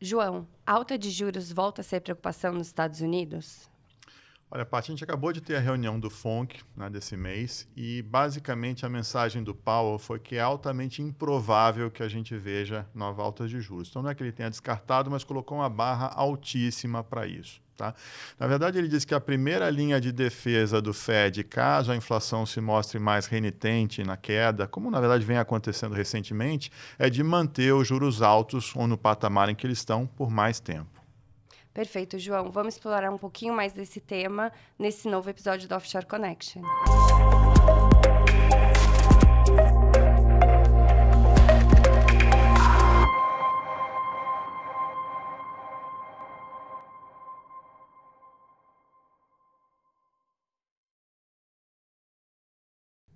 João, alta de juros volta a ser preocupação nos Estados Unidos? Olha, Paty, a gente acabou de ter a reunião do FONC né, desse mês e basicamente a mensagem do Powell foi que é altamente improvável que a gente veja nova alta de juros. Então não é que ele tenha descartado, mas colocou uma barra altíssima para isso. Tá? Na verdade, ele diz que a primeira linha de defesa do Fed, caso a inflação se mostre mais renitente na queda, como na verdade vem acontecendo recentemente, é de manter os juros altos ou no patamar em que eles estão por mais tempo. Perfeito, João. Vamos explorar um pouquinho mais desse tema nesse novo episódio do Offshore Connection.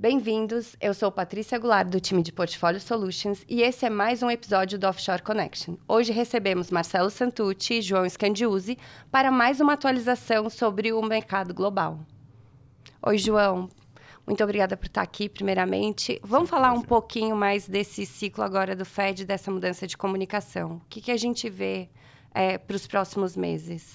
Bem-vindos, eu sou Patrícia Goulart do time de Portfólio Solutions e esse é mais um episódio do Offshore Connection. Hoje recebemos Marcelo Santucci e João Scandiuzzi para mais uma atualização sobre o mercado global. Oi, João. Muito obrigada por estar aqui, primeiramente. Vamos Sim, falar um pouquinho mais desse ciclo agora do FED, dessa mudança de comunicação. O que, que a gente vê é, eh, para os próximos meses?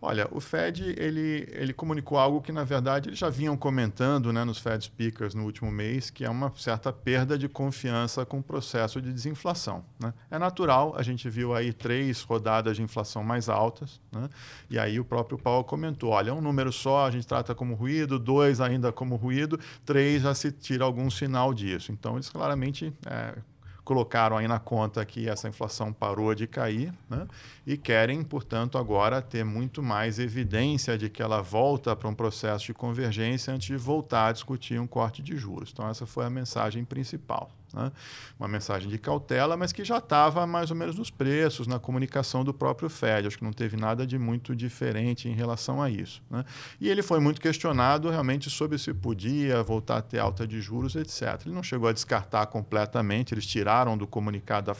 Olha, o Fed ele, ele comunicou algo que, na verdade, eles já vinham comentando né, nos Fed Speakers no último mês, que é uma certa perda de confiança com o processo de desinflação. Né? É natural, a gente viu aí três rodadas de inflação mais altas, né? e aí o próprio Paulo comentou: olha, um número só a gente trata como ruído, dois ainda como ruído, três já se tira algum sinal disso. Então, eles claramente. É, colocaram aí na conta que essa inflação parou de cair né? e querem, portanto, agora ter muito mais evidência de que ela volta para um processo de convergência antes de voltar a discutir um corte de juros. Então, essa foi a mensagem principal. Né? Uma mensagem de cautela, mas que já estava mais ou menos nos preços, na comunicação do próprio Fed. Acho que não teve nada de muito diferente em relação a isso. Né? E ele foi muito questionado realmente sobre se podia voltar a ter alta de juros, etc. Ele não chegou a descartar completamente, eles tiraram do comunicado,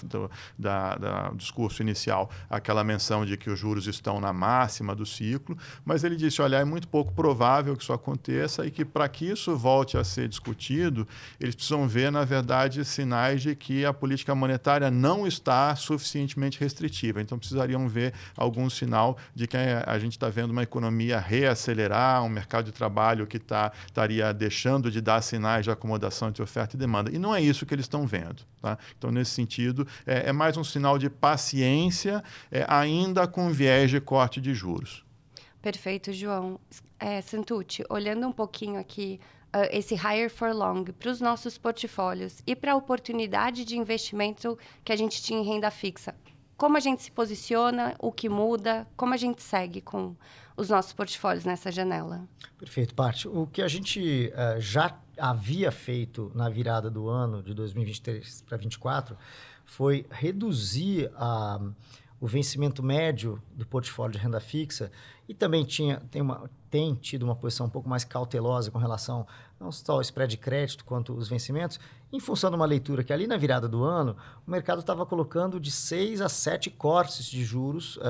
da, da, do discurso inicial, aquela menção de que os juros estão na máxima do ciclo, mas ele disse: olha, é muito pouco provável que isso aconteça e que para que isso volte a ser discutido, eles precisam ver, na verdade, de sinais de que a política monetária não está suficientemente restritiva. Então, precisariam ver algum sinal de que a gente está vendo uma economia reacelerar, um mercado de trabalho que tá, estaria deixando de dar sinais de acomodação entre oferta e demanda. E não é isso que eles estão vendo. Tá? Então, nesse sentido, é, é, mais um sinal de paciência, é, ainda com viés de corte de juros. Perfeito, João. É, Santucci, olhando um pouquinho aqui uh, esse hire for long para os nossos portfólios e para a oportunidade de investimento que a gente tinha em renda fixa. Como a gente se posiciona, o que muda, como a gente segue com os nossos portfólios nessa janela. Perfeito, Parte. O que a gente uh, já havia feito na virada do ano de 2023 para 2024 foi reduzir a. Uh, o vencimento médio do portfólio de renda fixa e também tinha, tem, uma, tem tido uma posição um pouco mais cautelosa com relação não só ao spread de crédito quanto os vencimentos, em função de uma leitura que ali na virada do ano o mercado estava colocando de 6 a 7 cortes de juros uh, uh,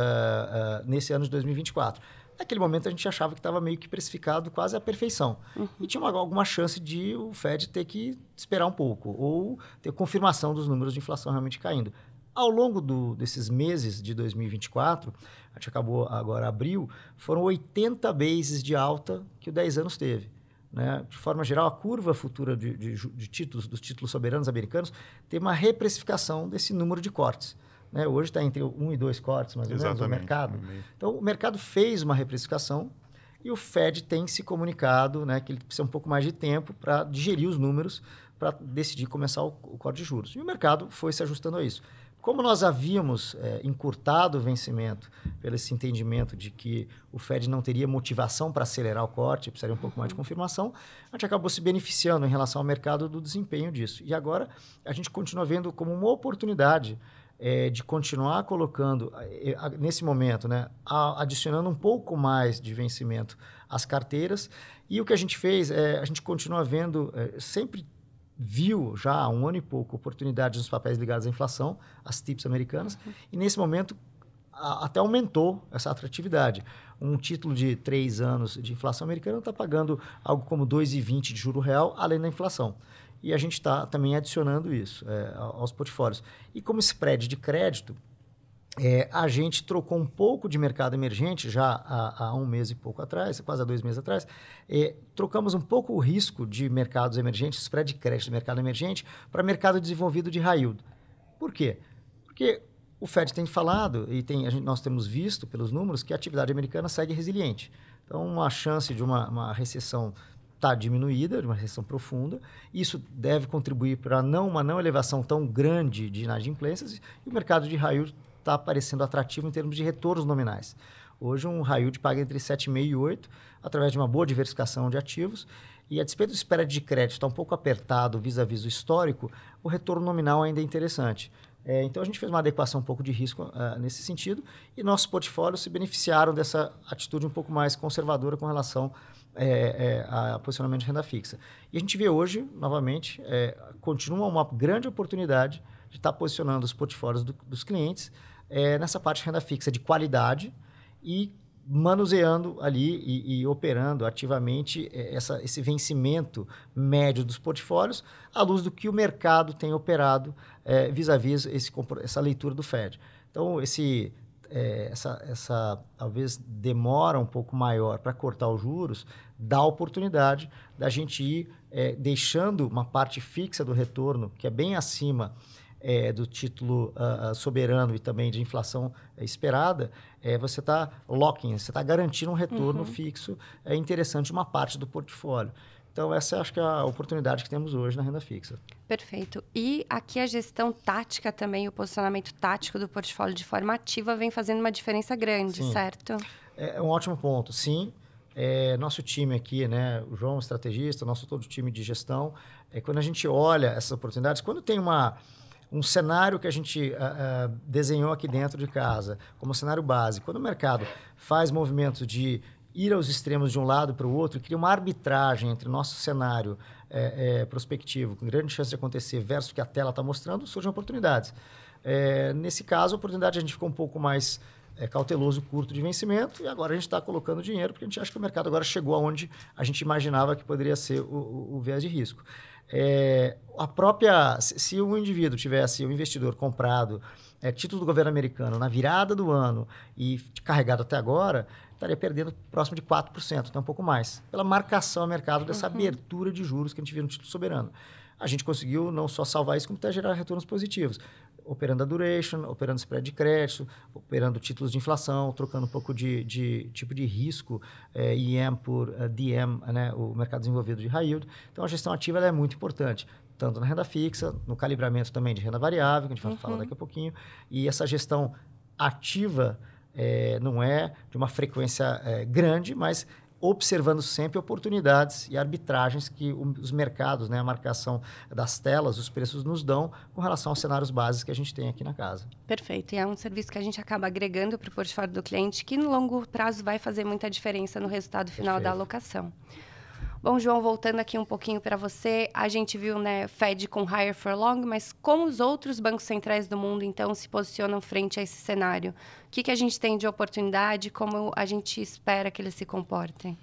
nesse ano de 2024. Naquele momento a gente achava que estava meio que precificado quase à perfeição. Uhum. E tinha uma, alguma chance de o Fed ter que esperar um pouco ou ter confirmação dos números de inflação realmente caindo. Ao longo do, desses meses de 2024, a gente acabou agora abril, foram 80 bases de alta que o 10 anos teve. Né? De forma geral, a curva futura de, de, de, títulos, dos títulos soberanos americanos, tem uma reprecificação desse número de cortes. Né? Hoje está entre um e dois cortes, mais ou menos, o mercado. Então, o mercado fez uma reprecificação e o Fed tem se comunicado né, que ele precisa um pouco mais de tempo para digerir os números, para decidir começar o, o corte de juros. E o mercado foi se ajustando a isso. Como nós havíamos é, encurtado o vencimento pelo esse entendimento de que o Fed não teria motivação para acelerar o corte, precisaria um pouco mais de uhum. confirmação, a gente acabou se beneficiando em relação ao mercado do desempenho disso. E agora a gente continua vendo como uma oportunidade é, de continuar colocando, eh, nesse momento, né, adicionando um pouco mais de vencimento às carteiras. E o que a gente fez, é, a gente continua vendo, é, sempre viu já há um ano e pouco oportunidades nos papéis ligados à inflação, as TIPS americanas, uhum. e nesse momento a, até aumentou essa atratividade. Um título de três anos de inflação americana está pagando algo como 2,20 de juro real, além da inflação. E a gente está também adicionando isso é, aos portfólios. E como spread de crédito, é, a gente trocou um pouco de mercado emergente já há, há, um mês e pouco atrás, quase há dois meses atrás, é, trocamos um pouco o risco de mercados emergentes, spread de crédito do mercado emergente, para mercado desenvolvido de raio Por quê? Porque o Fed tem falado e tem, gente, nós temos visto pelos números que a atividade americana segue resiliente. Então, a chance de uma, uma recessão está diminuída, de uma recessão profunda. Isso deve contribuir para não uma não elevação tão grande de inadimplências e o mercado de raio está aparecendo atrativo em termos de retornos nominais. Hoje, um raio de paga entre 7,5 e 8, através de uma boa diversificação de ativos. E a despeito do espera de crédito está um pouco apertado vis-à-vis o do histórico, o retorno nominal ainda é interessante. É, então, a gente fez uma adequação um pouco de risco uh, nesse sentido e nossos portfólios se beneficiaram dessa atitude um pouco mais conservadora com relação é, é, a posicionamento de renda fixa. E a gente vê hoje, novamente, é, continua uma grande oportunidade de estar tá posicionando os portfólios do, dos clientes é, nessa parte de renda fixa de qualidade e manuseando ali e, e operando ativamente é, essa, esse vencimento médio dos portfólios à luz do que o mercado tem operado é, vis-à-vis essa leitura do Fed. Então, esse, é, essa, essa talvez demora um pouco maior para cortar os juros dá oportunidade da gente ir é, deixando uma parte fixa do retorno, que é bem acima é, do título uh, soberano e também de inflação é, esperada, é, você está locking, você está garantindo um retorno uhum. fixo é interessante de uma parte do portfólio. Então, essa acho que é a oportunidade que temos hoje na renda fixa. Perfeito. E aqui a gestão tática também, o posicionamento tático do portfólio de forma ativa vem fazendo uma diferença grande, Sim. certo? É, é um ótimo ponto. Sim, é, nosso time aqui, né, o João, estrategista, nosso todo time de gestão, é, quando a gente olha essas oportunidades, quando tem uma, um cenário que a gente uh, uh, desenhou aqui dentro de casa, como cenário base. Quando o mercado faz movimento de ir aos extremos de um lado para o outro, cria uma arbitragem entre nosso cenário é, é, prospectivo, com grande chance de acontecer, versus o que a tela está mostrando, surgem oportunidades. É, nesse caso, a oportunidade a gente ficou um pouco mais é, cauteloso, curto de vencimento, e agora a gente está colocando dinheiro, porque a gente acha que o mercado agora chegou aonde a gente imaginava que poderia ser o, o, o viés de risco. É, a própria, se o um indivíduo tivesse, o um investidor comprado é, título do governo americano na virada do ano e carregado até agora, estaria perdendo próximo de 4%, até um pouco mais, pela marcação a mercado dessa uhum. abertura de juros que a gente viu no título soberano. A gente conseguiu não só salvar isso, como até gerar retornos positivos operando a duration, operando spread de crédito, operando títulos de inflação, trocando um pouco de, de tipo de risco, é, eh, IM por uh, eh, DM, né, o mercado desenvolvido de high yield. Então, a gestão ativa é muito importante tanto na renda fixa, no calibramento também de renda variável, que a gente vai uhum. falar daqui a pouquinho. E essa gestão ativa é, não é de uma frequência é, grande, mas observando sempre oportunidades e arbitragens que os mercados, né, a marcação das telas, os preços nos dão com relação aos cenários básicos que a gente tem aqui na casa. Perfeito. E é um serviço que a gente acaba agregando para o portfólio do cliente que no longo prazo vai fazer muita diferença no resultado final Perfeito. da alocação. Bom, João, voltando aqui um pouquinho para você, a gente viu, né, Fed com higher for long, mas como os outros bancos centrais do mundo, então, se posicionam frente a esse cenário? O que, que a gente tem de oportunidade? Como a gente espera que eles se comportem?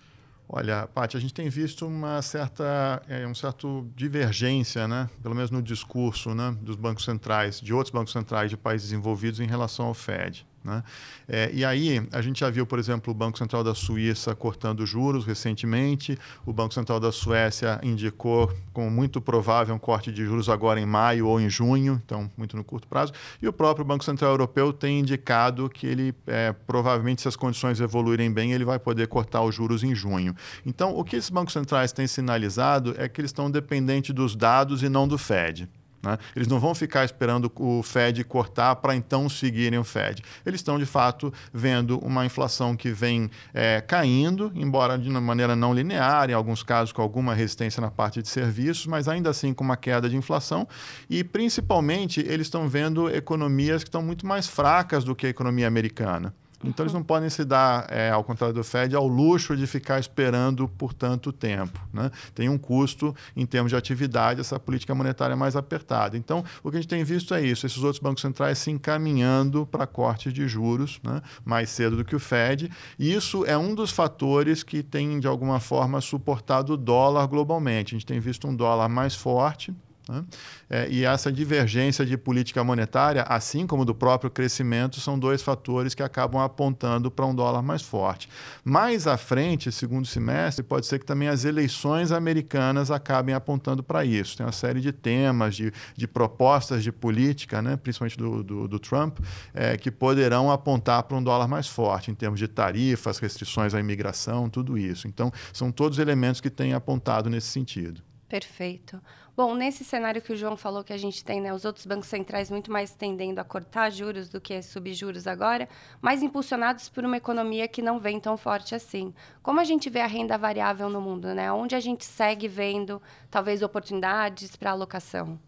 Olha, Paty, a gente tem visto uma certa, é, um certo divergência, né? pelo menos no discurso né? dos bancos centrais, de outros bancos centrais de países desenvolvidos em relação ao Fed. Né? É, e aí, a gente já viu, por exemplo, o Banco Central da Suíça cortando juros recentemente, o Banco Central da Suécia indicou como muito provável um corte de juros agora em maio ou em junho, então muito no curto prazo, e o próprio Banco Central Europeu tem indicado que ele, é, provavelmente, se as condições evoluírem bem, ele vai poder cortar os juros em junho. Então, o que esses bancos centrais têm sinalizado é que eles estão dependentes dos dados e não do Fed. Né? Eles não vão ficar esperando o Fed cortar para então seguirem o Fed. Eles estão, de fato, vendo uma inflação que vem é, caindo, embora de uma maneira não linear, em alguns casos com alguma resistência na parte de serviços, mas ainda assim com uma queda de inflação. E, principalmente, eles estão vendo economias que estão muito mais fracas do que a economia americana. Então, eles uhum. não podem se dar, é, ao contrário do Fed, ao luxo de ficar esperando por tanto tempo. Né? Tem um custo em termos de atividade, essa política monetária mais apertada. Então, o que a gente tem visto é isso: esses outros bancos centrais se encaminhando para cortes de juros né? mais cedo do que o Fed. E isso é um dos fatores que tem, de alguma forma, suportado o dólar globalmente. A gente tem visto um dólar mais forte né? É, e essa divergência de política monetária, assim como do próprio crescimento, são dois fatores que acabam apontando para um dólar mais forte. Mais à frente, segundo semestre, pode ser que também as eleições americanas acabem apontando para isso. Tem uma série de temas, de, de propostas de política, né? principalmente do, do, do Trump, é, que poderão apontar para um dólar mais forte, em termos de tarifas, restrições à imigração, tudo isso. Então, são todos elementos que têm apontado nesse sentido. Perfeito. Bom, nesse cenário que o João falou que a gente tem, né, os outros bancos centrais muito mais tendendo a cortar juros do que subjuros juros agora, mas impulsionados por uma economia que não vem tão forte assim. Como a gente vê a renda variável no mundo, né? Onde a gente segue vendo talvez oportunidades para alocação?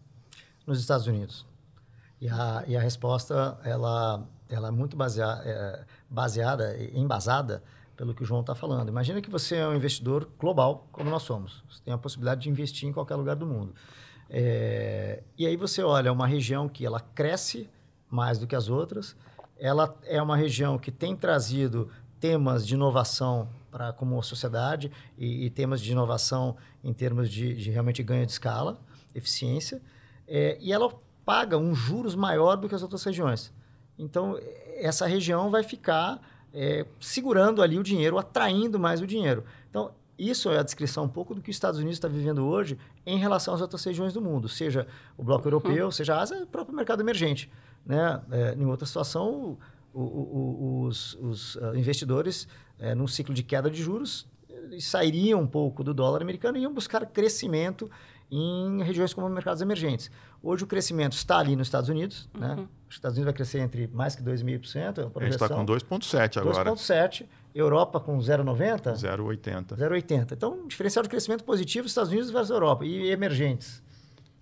Nos Estados Unidos. E a, e a resposta ela, ela é muito baseada, é, baseada, embasada pelo que o João está falando. Imagina que você é um investidor global, como nós somos. Você tem a possibilidade de investir em qualquer lugar do mundo. É, e aí você olha uma região que ela cresce mais do que as outras, ela é uma região que tem trazido temas de inovação para como sociedade e, e, temas de inovação em termos de, de realmente ganho de escala, eficiência, é, e ela paga um juros maior do que as outras regiões. Então essa região vai ficar é, segurando ali o dinheiro, atraindo mais o dinheiro. Então, isso é a descrição um pouco do que os Estados Unidos está vivendo hoje em relação às outras regiões do mundo, seja o bloco europeu, uhum. seja a Ásia, o próprio mercado emergente. Né? É, em outra situação, o, o, o, os, os, ah, investidores, é, num ciclo de queda de juros, sairiam um pouco do dólar americano e iam buscar crescimento em regiões como mercados emergentes. Hoje o crescimento está ali nos Estados Unidos, né? uhum. né? Os Estados Unidos vai crescer entre mais que 2,5%. É a gente está com 2,7% agora. 2,7%. Europa com 0,90%. 0,80%. 0,80%. Então, diferencial de crescimento positivo Estados Unidos versus Europa e emergentes.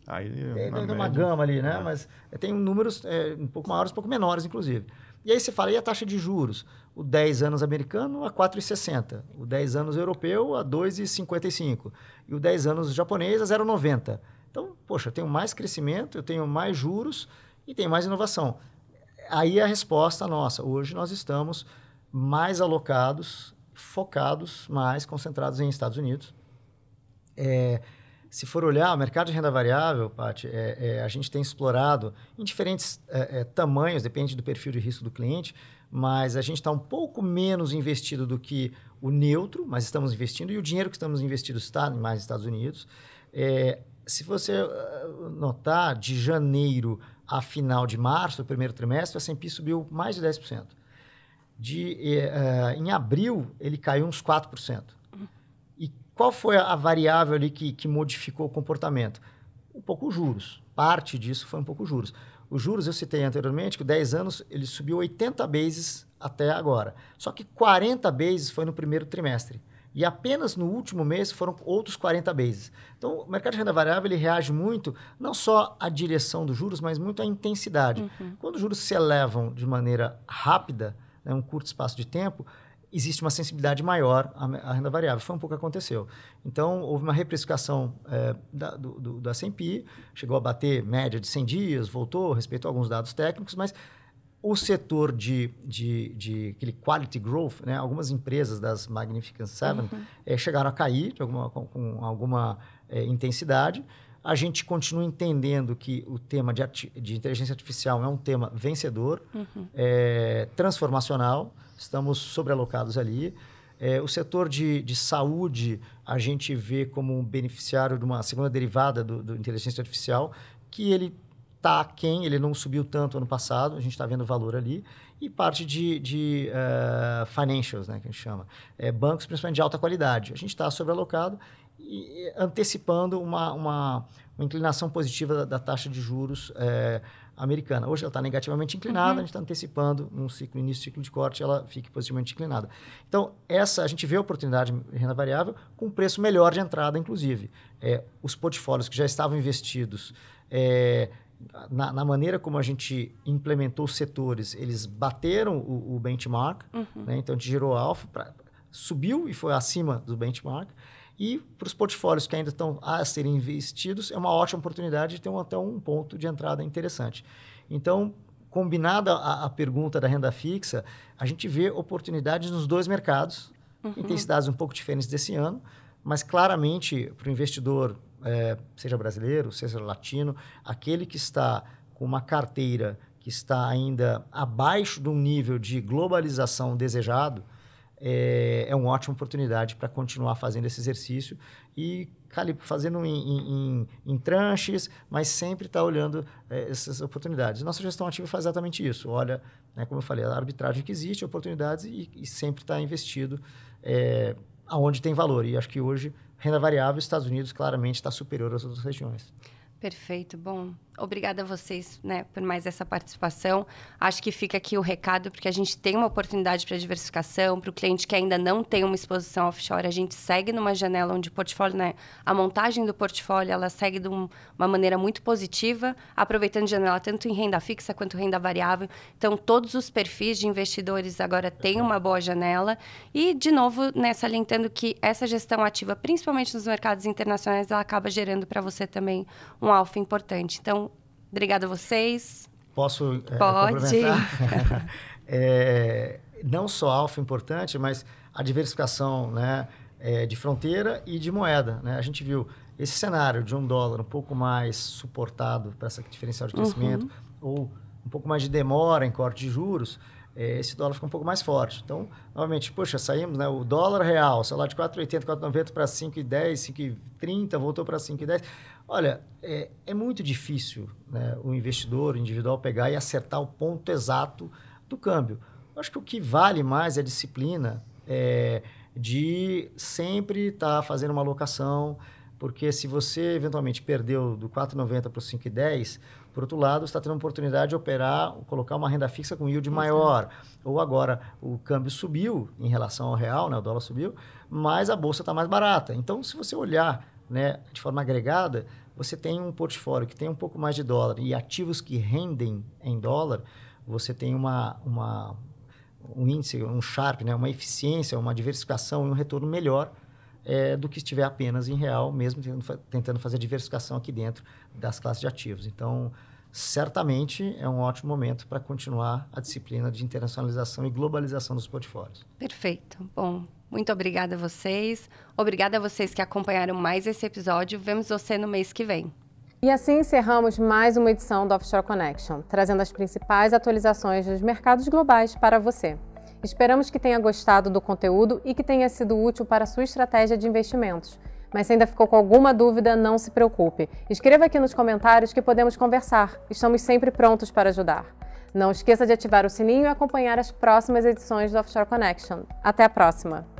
Aí, tem, uma média, gama ali, né? É. Mas eh, tem números é, um pouco maiores, um pouco menores, inclusive. E aí você fala, e a taxa de juros? O 10 anos americano a 4,60. O 10 anos europeu a 2,55. E o 10 anos japonês a 0,90. Então, poxa, eu tenho mais crescimento, eu tenho mais juros e tenho mais inovação. Aí a resposta nossa. Hoje nós estamos mais alocados, focados, mais concentrados em Estados Unidos. É, se for olhar o mercado de renda variável, Paty, é, é, a gente tem explorado em diferentes é, é tamanhos, depende do perfil de risco do cliente, mas a gente está um pouco menos investido do que o neutro, mas estamos investindo e o dinheiro que estamos investindo está mais nos Estados Unidos. É, se você ah, notar, de janeiro a final de março, o primeiro trimestre, o S&P subiu mais de 10%. De, é, em abril, ele caiu uns 4%. Qual foi a variável ali que, que modificou o comportamento? Um pouco os juros. Parte disso foi um pouco os juros. Os juros, eu citei anteriormente, que 10 anos ele subiu 80 bases até agora. Só que 40 bases foi no primeiro trimestre. E apenas no último mês foram outros 40 bases. Então, o mercado de renda variável ele reage muito, não só à direção dos juros, mas muito à intensidade. Uhum. Quando os juros se elevam de maneira rápida, né, um curto espaço de tempo, existe uma sensibilidade maior à, renda variável. Foi um pouco que aconteceu. Então, houve uma reprecificação é, do, do, do S&P, chegou a bater média de 100 dias, voltou, respeitou alguns dados técnicos, mas o setor de, de, de aquele quality growth, né? algumas empresas das Magnificent Seven uhum. é, chegaram a cair de alguma, com, com alguma é, intensidade, a gente continua entendendo que o tema de, de inteligência artificial é um tema vencedor, uhum. é, transformacional, estamos sobrealocados ali. É, o setor de, de saúde a gente vê como um beneficiário de uma segunda derivada do, do inteligência artificial, que ele está quem ele não subiu tanto ano passado, a gente está vendo valor ali, e parte de, de uh, financials, né, que a gente chama, é, bancos principalmente de alta qualidade. A gente está sobrealocado antecipando uma, uma, uma, inclinação positiva da, da taxa de juros é, americana. Hoje ela está negativamente inclinada, uhum. a gente está antecipando um ciclo, início do ciclo de corte, ela fique positivamente inclinada. Então, essa a gente vê a oportunidade de renda variável com um preço melhor de entrada, inclusive. É, os portfólios que já estavam investidos. É, na, na, maneira como a gente implementou os setores, eles bateram o, o benchmark, uhum. né? então a gente gerou alfa, subiu e foi acima do benchmark. E para os portfólios que ainda estão a serem investidos, é uma ótima oportunidade de ter um, até um ponto de entrada interessante. Então, combinada a, pergunta da renda fixa, a gente vê oportunidades nos dois mercados, uhum. intensidades um pouco diferentes desse ano, mas claramente para o investidor, é, seja brasileiro, seja latino, aquele que está com uma carteira que está ainda abaixo de um nível de globalização desejado, é, é uma ótima oportunidade para continuar fazendo esse exercício e fazendo em, em, em, tranches, mas sempre está olhando é, essas oportunidades. Nossa gestão ativa faz exatamente isso. Olha, né, como eu falei, a arbitragem que existe, oportunidades e, e sempre está investido é, aonde tem valor. E acho que hoje, renda variável, Estados Unidos claramente está superior às outras regiões. Perfeito. Bom, obrigada a vocês, né, por mais essa participação. Acho que fica aqui o recado, porque a gente tem uma oportunidade para diversificação, para o cliente que ainda não tem uma exposição offshore, a gente segue numa janela onde o portfólio, né, a montagem do portfólio, ela segue de um, uma maneira muito positiva, aproveitando janela tanto em renda fixa quanto renda variável. Então, todos os perfis de investidores agora têm uma boa janela. E, de novo, né, salientando que essa gestão ativa, principalmente nos mercados internacionais, ela acaba gerando para você também um alfa importante. Então, Obrigada a vocês. Posso é, Pode. é, não só alfa importante, mas a diversificação né, é, de fronteira e de moeda. Né? A gente viu esse cenário de um dólar um pouco mais suportado para essa diferencial de uhum. crescimento, uhum. ou um pouco mais de demora em corte de juros, é, esse dólar fica um pouco mais forte. Então, novamente, poxa, saímos, né? O dólar real, sei lá, de 4,80, 4,90 para 5,10, 5,30, voltou para 5,10. Olha, é, é, muito difícil né, o investidor o individual pegar e acertar o ponto exato do câmbio. Eu acho que o que vale mais é a disciplina é, de sempre estar tá fazendo uma alocação, porque se você eventualmente perdeu do 4,90 para o 5,10 por outro lado, está tendo a oportunidade de operar, colocar uma renda fixa com yield maior. Ou agora, o câmbio subiu em relação ao real, né? o dólar subiu, mas a bolsa está mais barata. Então, se você olhar né, de forma agregada, você tem um portfólio que tem um pouco mais de dólar e ativos que rendem em dólar, você tem uma, uma um índice, um sharp, né, uma eficiência, uma diversificação e um retorno melhor é, do que estiver apenas em real, mesmo tentando fazer diversificação aqui dentro das classes de ativos. Então, certamente é um ótimo momento para continuar a disciplina de internacionalização e globalização dos portfólios. Perfeito. Bom, muito obrigada a vocês. Obrigada a vocês que acompanharam mais esse episódio. Vemos você no mês que vem. E assim encerramos mais uma edição do Offshore Connection, trazendo as principais atualizações dos mercados globais para você. Esperamos que tenha gostado do conteúdo e que tenha sido útil para a sua estratégia de investimentos. Mas se ainda ficou com alguma dúvida, não se preocupe. Escreva aqui nos comentários que podemos conversar. Estamos sempre prontos para ajudar. Não esqueça de ativar o sininho e acompanhar as próximas edições do Offshore Connection. Até a próxima!